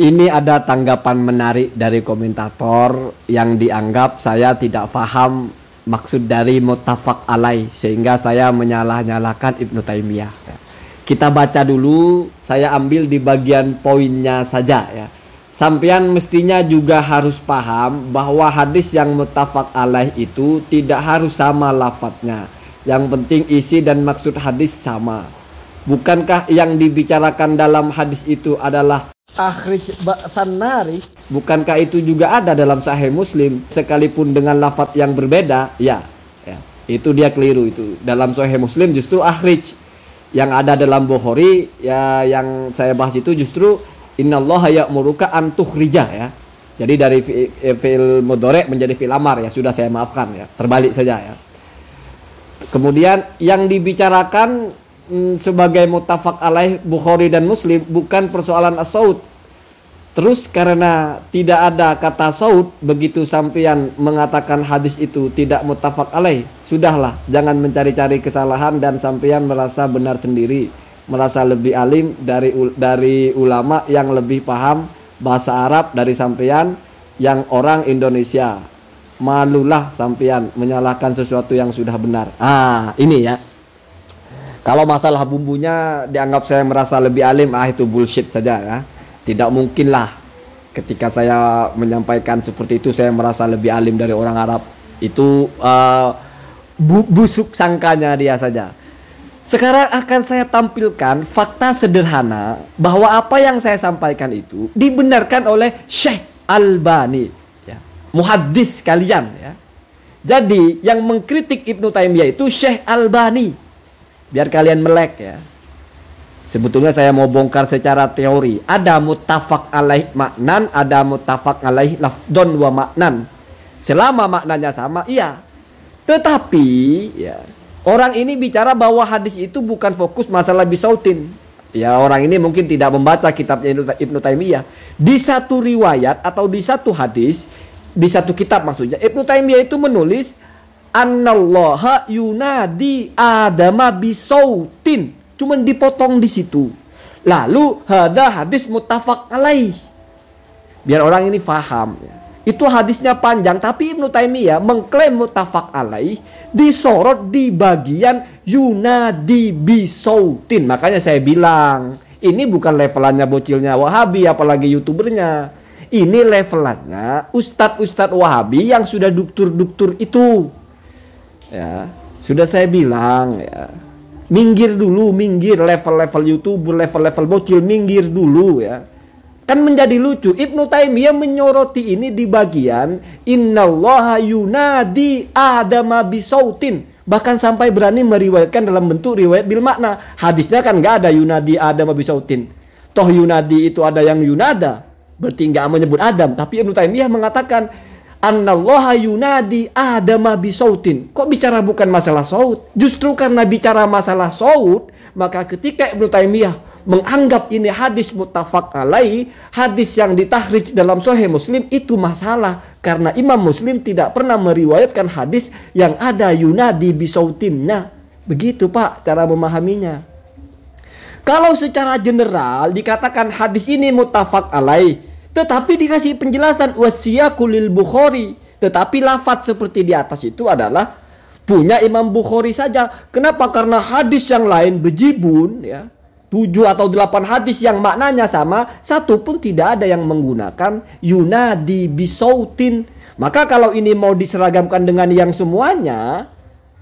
ini ada tanggapan menarik dari komentator yang dianggap saya tidak paham maksud dari mutafak alai sehingga saya menyalah-nyalakan Ibnu Taimiyah. Kita baca dulu, saya ambil di bagian poinnya saja ya. Sampian mestinya juga harus paham bahwa hadis yang mutafak alai itu tidak harus sama lafadznya. Yang penting isi dan maksud hadis sama. Bukankah yang dibicarakan dalam hadis itu adalah akhrij ba'san bukankah itu juga ada dalam sahih muslim sekalipun dengan lafat yang berbeda ya, ya itu dia keliru itu dalam sahih muslim justru akhrij yang ada dalam Bukhari ya yang saya bahas itu justru innallaha ya'muruka an tukhrija ya jadi dari eh, fi'il mudorek menjadi fi'il amar ya sudah saya maafkan ya terbalik saja ya kemudian yang dibicarakan mm, sebagai mutafak alaih Bukhari dan Muslim bukan persoalan as Terus karena tidak ada kata saud begitu sampean mengatakan hadis itu tidak mutafak alaih, sudahlah jangan mencari-cari kesalahan dan sampean merasa benar sendiri, merasa lebih alim dari dari ulama yang lebih paham bahasa Arab dari sampean yang orang Indonesia. Malulah sampean menyalahkan sesuatu yang sudah benar. Ah, ini ya. Kalau masalah bumbunya dianggap saya merasa lebih alim, ah itu bullshit saja ya tidak mungkinlah ketika saya menyampaikan seperti itu saya merasa lebih alim dari orang Arab. Itu uh, bu busuk sangkanya dia saja. Sekarang akan saya tampilkan fakta sederhana bahwa apa yang saya sampaikan itu dibenarkan oleh Syekh Albani, ya. muhaddis kalian. Ya. Jadi yang mengkritik Ibnu Taimiyah itu Syekh Albani. Biar kalian melek ya. Sebetulnya saya mau bongkar secara teori. Ada mutafak alaih maknan, ada mutafak alaih lafdon wa maknan. Selama maknanya sama, iya. Tetapi, ya, orang ini bicara bahwa hadis itu bukan fokus masalah bisautin. Ya orang ini mungkin tidak membaca kitabnya Ibnu Taimiyah. Di satu riwayat atau di satu hadis, di satu kitab maksudnya, Ibnu Taimiyah itu menulis Anallaha yunadi adama bisaut Cuman dipotong di situ. Lalu ada hadis mutafak alaih. Biar orang ini faham. Ya. Itu hadisnya panjang. Tapi Ibnu Taimiyah mengklaim mutafak alaih disorot di bagian yunadi bisautin. Makanya saya bilang ini bukan levelannya bocilnya Wahabi apalagi youtubernya. Ini levelannya ustadz-ustadz Wahabi yang sudah duktur-duktur itu. Ya, sudah saya bilang ya minggir dulu, minggir level-level youtuber, level-level bocil, minggir dulu ya. Kan menjadi lucu. Ibnu Taimiyah menyoroti ini di bagian innallaha yunadi adama bisautin. Bahkan sampai berani meriwayatkan dalam bentuk riwayat bil makna. Hadisnya kan nggak ada yunadi adama bisautin. Toh yunadi itu ada yang yunada. Berarti nggak menyebut Adam. Tapi Ibnu Taimiyah mengatakan Annallaha yunadi Adama bisautin. Kok bicara bukan masalah saud? Justru karena bicara masalah saud, maka ketika Ibnu Taimiyah menganggap ini hadis muttafaq alai, hadis yang ditahrij dalam sahih Muslim itu masalah karena Imam Muslim tidak pernah meriwayatkan hadis yang ada yunadi bisautinnya. Begitu Pak cara memahaminya. Kalau secara general dikatakan hadis ini mutafak alai, tetapi dikasih penjelasan wasiyakulil bukhori Tetapi lafat seperti di atas itu adalah punya Imam bukhori saja. Kenapa? Karena hadis yang lain bejibun ya. tujuh atau delapan hadis yang maknanya sama, satu pun tidak ada yang menggunakan yunadi bisautin. Maka kalau ini mau diseragamkan dengan yang semuanya,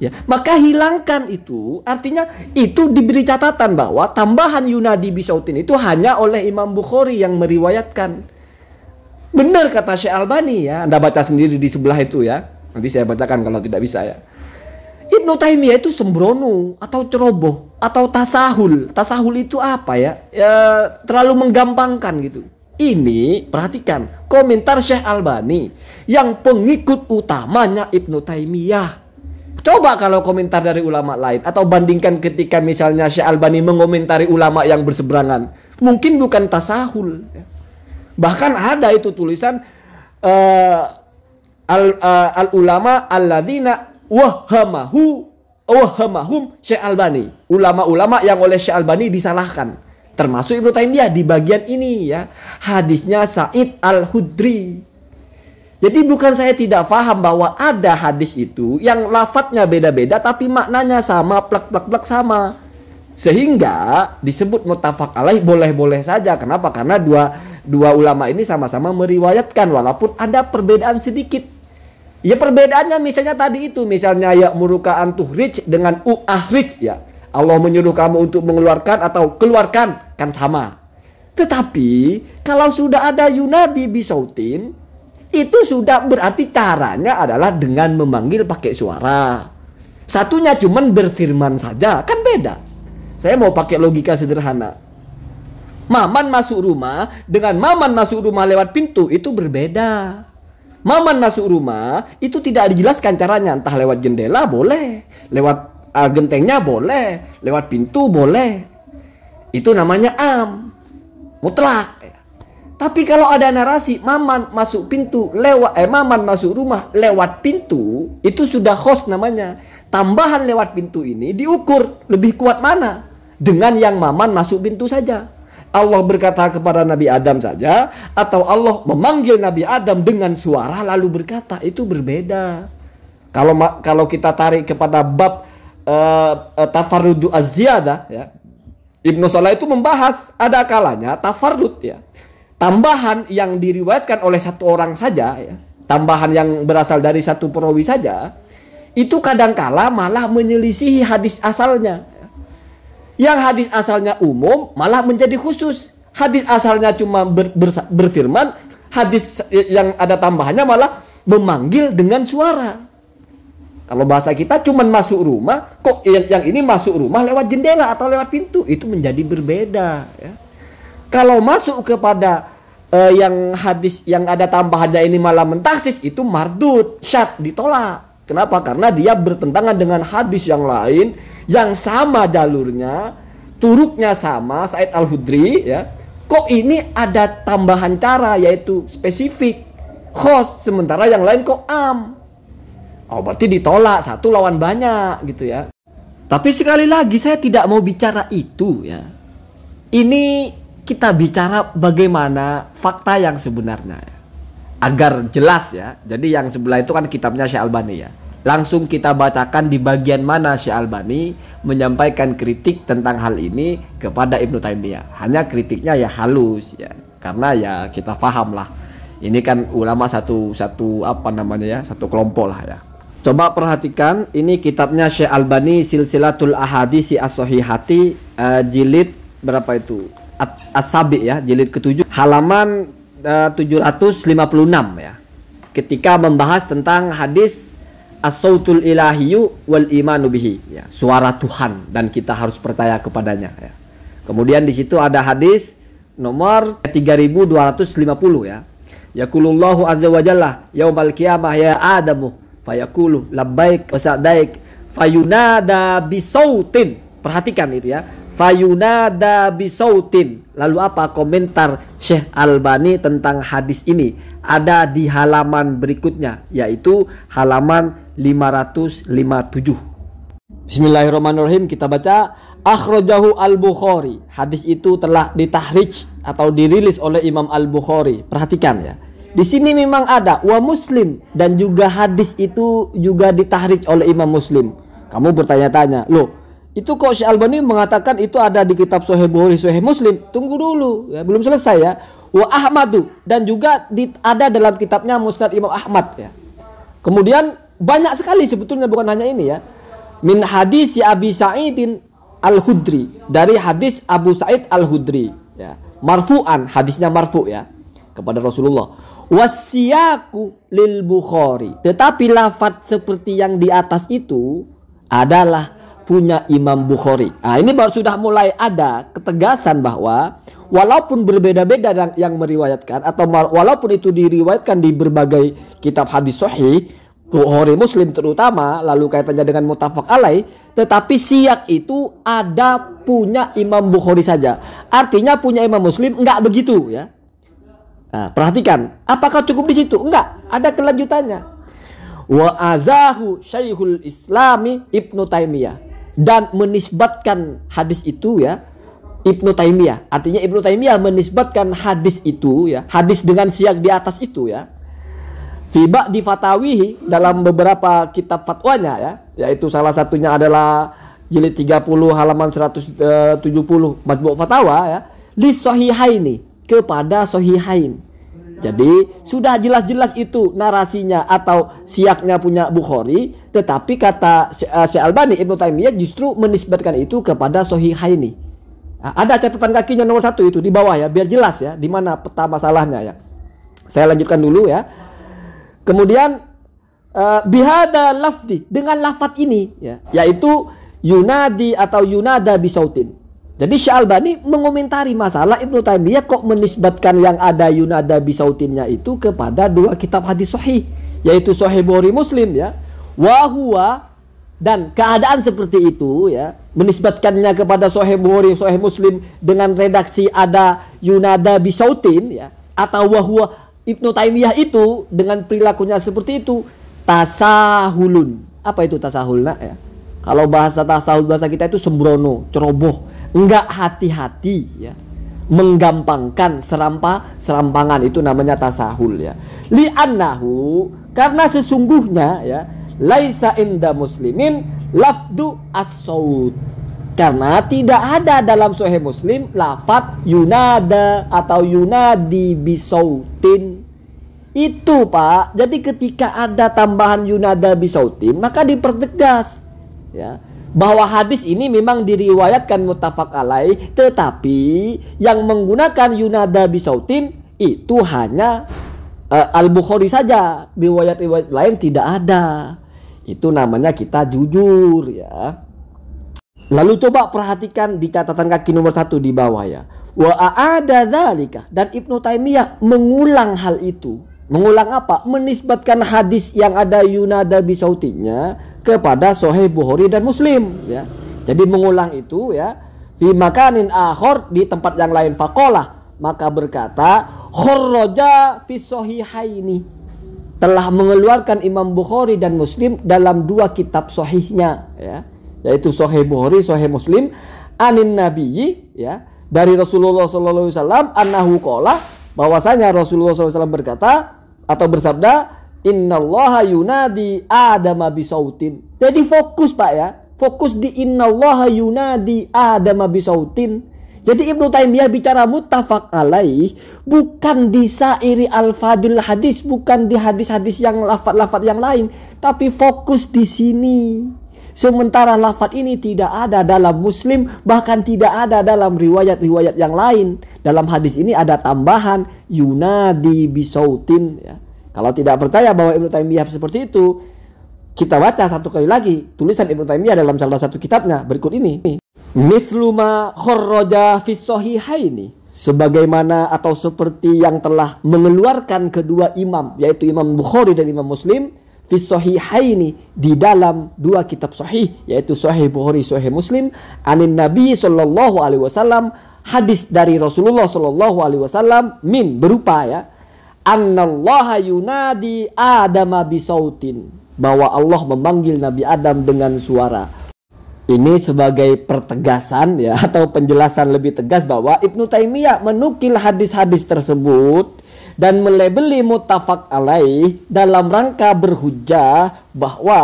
ya, maka hilangkan itu. Artinya itu diberi catatan bahwa tambahan yunadi bisautin itu hanya oleh Imam bukhori yang meriwayatkan. Benar kata Syekh Albani ya. Anda baca sendiri di sebelah itu ya. Nanti saya bacakan kalau tidak bisa ya. Ibnu Taimiyah itu sembrono atau ceroboh atau tasahul. Tasahul itu apa ya? E, terlalu menggampangkan gitu. Ini perhatikan komentar Syekh Albani yang pengikut utamanya Ibnu Taimiyah. Coba kalau komentar dari ulama lain atau bandingkan ketika misalnya Syekh Albani mengomentari ulama yang berseberangan, mungkin bukan tasahul. Bahkan ada itu tulisan uh, al, uh, al ulama alladzina wahamahu wahamahum Syekh Albani. Ulama-ulama yang oleh Syekh Albani disalahkan. Termasuk Ibnu Taimiyah di bagian ini ya. Hadisnya Said Al-Hudri. Jadi bukan saya tidak paham bahwa ada hadis itu yang lafadznya beda-beda tapi maknanya sama, plek-plek-plek sama. Sehingga disebut mutafak alaih boleh-boleh saja. Kenapa? Karena dua dua ulama ini sama-sama meriwayatkan walaupun ada perbedaan sedikit. Ya perbedaannya misalnya tadi itu misalnya ya muruka tuhrich dengan u ahrich ya. Allah menyuruh kamu untuk mengeluarkan atau keluarkan kan sama. Tetapi kalau sudah ada yunadi bisautin itu sudah berarti caranya adalah dengan memanggil pakai suara. Satunya cuman berfirman saja, kan beda. Saya mau pakai logika sederhana. Maman masuk rumah dengan Maman masuk rumah lewat pintu itu berbeda. Maman masuk rumah itu tidak dijelaskan caranya entah lewat jendela boleh, lewat uh, gentengnya boleh, lewat pintu boleh. Itu namanya am. Mutlak. Tapi kalau ada narasi maman masuk pintu lewat eh maman masuk rumah lewat pintu itu sudah host namanya. Tambahan lewat pintu ini diukur lebih kuat mana? dengan yang maman masuk pintu saja. Allah berkata kepada Nabi Adam saja atau Allah memanggil Nabi Adam dengan suara lalu berkata itu berbeda. Kalau kalau kita tarik kepada bab uh, tafarrudu az ya. Ibnu Salah itu membahas ada kalanya tafarrud ya. Tambahan yang diriwayatkan oleh satu orang saja ya. Tambahan yang berasal dari satu perawi saja itu kadang-kala malah menyelisihi hadis asalnya yang hadis asalnya umum malah menjadi khusus. Hadis asalnya cuma ber, ber, berfirman, hadis yang ada tambahannya malah memanggil dengan suara. Kalau bahasa kita cuma masuk rumah, kok yang, yang ini masuk rumah lewat jendela atau lewat pintu, itu menjadi berbeda ya. Kalau masuk kepada eh, yang hadis yang ada tambahannya ini malah mentaksis itu mardut, syak, ditolak. Kenapa? Karena dia bertentangan dengan hadis yang lain yang sama jalurnya, turuknya sama Said Al Hudri ya. Kok ini ada tambahan cara yaitu spesifik khos sementara yang lain kok am. Oh berarti ditolak satu lawan banyak gitu ya. Tapi sekali lagi saya tidak mau bicara itu ya. Ini kita bicara bagaimana fakta yang sebenarnya agar jelas ya. Jadi yang sebelah itu kan kitabnya Syekh Albani ya. Langsung kita bacakan di bagian mana Syekh Albani menyampaikan kritik tentang hal ini kepada Ibnu Taimiyah. Hanya kritiknya ya halus ya. Karena ya kita paham lah. Ini kan ulama satu satu apa namanya ya, satu kelompok lah ya. Coba perhatikan, ini kitabnya Syekh Albani Silsilatul Ahadisi As-Sahihati uh, jilid berapa itu? as ya, jilid ketujuh halaman 756 eh, ya. Ketika membahas tentang hadis as-sautul ilahiyu wal imanu bihi ya, suara Tuhan dan kita harus percaya kepadanya ya. Kemudian di situ ada hadis nomor 3250 ya. Yaqulullahu azza wa jalla yaumal qiyamah ya adamu fayaqulu labbaik wa sa'daik fayunada bisautin. Perhatikan itu ya. Fayunada bisautin. Lalu apa komentar Syekh Albani tentang hadis ini? Ada di halaman berikutnya yaitu halaman 557. Bismillahirrahmanirrahim kita baca Akhrajahu Al-Bukhari. Hadis itu telah ditahrij atau dirilis oleh Imam Al-Bukhari. Perhatikan ya. Di sini memang ada wa Muslim dan juga hadis itu juga ditahrij oleh Imam Muslim. Kamu bertanya-tanya, "Loh, itu Coach Albani mengatakan itu ada di kitab Sahih Bukhari, Sahih Muslim. Tunggu dulu, ya, belum selesai ya. Wa Ahmadu dan juga di, ada dalam kitabnya Musnad Imam Ahmad ya. Kemudian banyak sekali sebetulnya bukan hanya ini ya. Min hadis ya Abi Sa'idin Al-Hudri dari hadis Abu Sa'id Al-Hudri ya. Marfu'an hadisnya marfu ya kepada Rasulullah. Wasiyaku lil Bukhari. Tetapi lafat seperti yang di atas itu adalah punya Imam Bukhari. Nah, ini baru sudah mulai ada ketegasan bahwa walaupun berbeda-beda yang, yang meriwayatkan atau walaupun itu diriwayatkan di berbagai kitab hadis sahih, Bukhari Muslim terutama lalu kaitannya dengan mutafak alai tetapi siak itu ada punya Imam Bukhari saja artinya punya Imam Muslim enggak begitu ya nah, perhatikan apakah cukup di situ enggak ada kelanjutannya wa azahu Syaikhul Islami Ibnu Taimiyah dan menisbatkan hadis itu ya Ibnu Taimiyah. Artinya Ibnu Taimiyah menisbatkan hadis itu ya, hadis dengan siak di atas itu ya. Fiba di fatawihi dalam beberapa kitab fatwanya ya, yaitu salah satunya adalah jilid 30 halaman 170 eh, Majmu' Fatawa ya, li sahihaini kepada sahihain. Jadi sudah jelas-jelas itu narasinya atau siaknya punya Bukhari, tetapi kata Syekh eh, Albani Ibnu Taimiyah justru menisbatkan itu kepada Sohihaini. Ah, ada catatan kakinya nomor satu itu di bawah ya, biar jelas ya di mana peta masalahnya ya. Saya lanjutkan dulu ya. Kemudian uh, eh, bihada lafdi dengan lafat ini ya, yaitu yunadi atau yunada bisautin jadi al-Bani mengomentari masalah Ibnu Taimiyah kok menisbatkan yang ada Yunada Bisautinnya itu kepada dua kitab hadis sahih yaitu Sahih Bukhari Muslim ya. Wahua dan keadaan seperti itu ya menisbatkannya kepada Sahih Bukhari Sahih Muslim dengan redaksi ada Yunada Bisautin ya atau wahua Ibnu Taimiyah itu dengan perilakunya seperti itu tasahulun. Apa itu tasahulna ya? Kalau bahasa tasawuf bahasa kita itu sembrono, ceroboh, enggak hati-hati ya. Menggampangkan serampa serampangan itu namanya tasahul ya. Li Li'annahu karena sesungguhnya ya laisa inda muslimin lafdu as karena tidak ada dalam Sahih Muslim lafat yunada atau yunadi bisautin itu pak jadi ketika ada tambahan yunada bisautin maka dipertegas ya bahwa hadis ini memang diriwayatkan mutafak alai tetapi yang menggunakan yunada bisautin itu hanya uh, al-Bukhari saja riwayat-riwayat lain tidak ada itu namanya kita jujur ya lalu coba perhatikan di catatan kaki nomor satu di bawah ya wa ada dan Ibnu Taimiyah mengulang hal itu Mengulang apa? Menisbatkan hadis yang ada yunada bisautinya kepada Soheh Bukhari dan Muslim. Ya. Jadi mengulang itu ya. Fi makanin akhor di tempat yang lain fakolah. Maka berkata khorroja fi sohihaini. Telah mengeluarkan Imam Bukhari dan Muslim dalam dua kitab sohihnya. Ya. Yaitu Soheh Bukhari, Soheh Muslim. Anin Nabi Ya. Dari Rasulullah SAW. Annahu kolah bahwasanya Rasulullah SAW berkata atau bersabda innallaha yunadi adama bisautin. Jadi fokus Pak ya. Fokus di innallaha yunadi adama bisautin. Jadi Ibnu Taimiyah bicara muttafaq alaih bukan di sairi al-fadil hadis, bukan di hadis-hadis yang lafat-lafat yang lain, tapi fokus di sini. Sementara lafat ini tidak ada dalam muslim bahkan tidak ada dalam riwayat-riwayat yang lain. Dalam hadis ini ada tambahan yunadi bisautin. Ya. Kalau tidak percaya bahwa Ibnu Taimiyah seperti itu, kita baca satu kali lagi tulisan Ibnu Taimiyah dalam salah satu kitabnya berikut ini. Mithluma khorroja fisohihaini sebagaimana atau seperti yang telah mengeluarkan kedua imam yaitu Imam Bukhari dan Imam Muslim fisohihaini di dalam dua kitab sahih yaitu sahih Bukhari sahih Muslim anin Nabi sallallahu alaihi wasallam hadis dari Rasulullah sallallahu alaihi wasallam min berupa ya annallaha yunadi bi bisautin bahwa Allah memanggil Nabi Adam dengan suara ini sebagai pertegasan ya atau penjelasan lebih tegas bahwa Ibnu Taimiyah menukil hadis-hadis tersebut dan melebeli mutafak alaih dalam rangka berhujah bahwa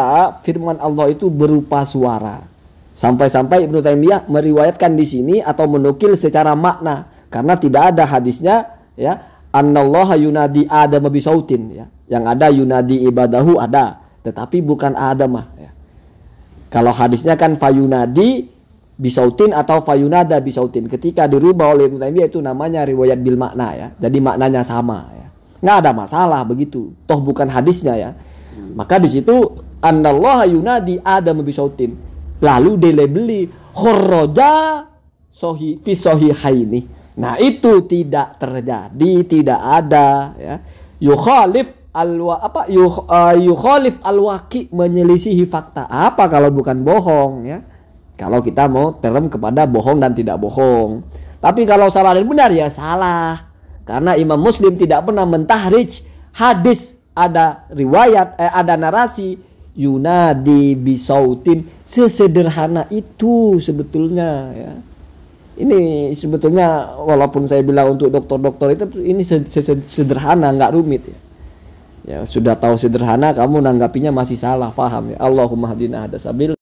firman Allah itu berupa suara. Sampai-sampai Ibnu Taimiyah meriwayatkan di sini atau menukil secara makna karena tidak ada hadisnya ya annallaha yunadi adam bisautin ya. Yang ada yunadi ibadahu ada, tetapi bukan adamah ya. Kalau hadisnya kan fayunadi bisautin atau fayunada bisautin ketika dirubah oleh Ibnu Taimiyah itu namanya riwayat bil makna ya jadi maknanya sama ya nggak ada masalah begitu toh bukan hadisnya ya maka di situ anallah yunadi ada membisautin. lalu dilebeli khoroja sohi fisohi haini nah itu tidak terjadi tidak ada ya yukhalif alwa apa eh, yukhalif alwaki menyelisihi fakta apa kalau bukan bohong ya kalau kita mau term kepada bohong dan tidak bohong. Tapi kalau salah dan benar ya salah. Karena Imam Muslim tidak pernah mentahrij hadis ada riwayat eh, ada narasi Yunadi bisautin sesederhana itu sebetulnya ya. Ini sebetulnya walaupun saya bilang untuk dokter-dokter itu ini sederhana nggak rumit ya. Ya sudah tahu sederhana kamu nanggapinya masih salah paham ya. Allahumma hadina hadasabil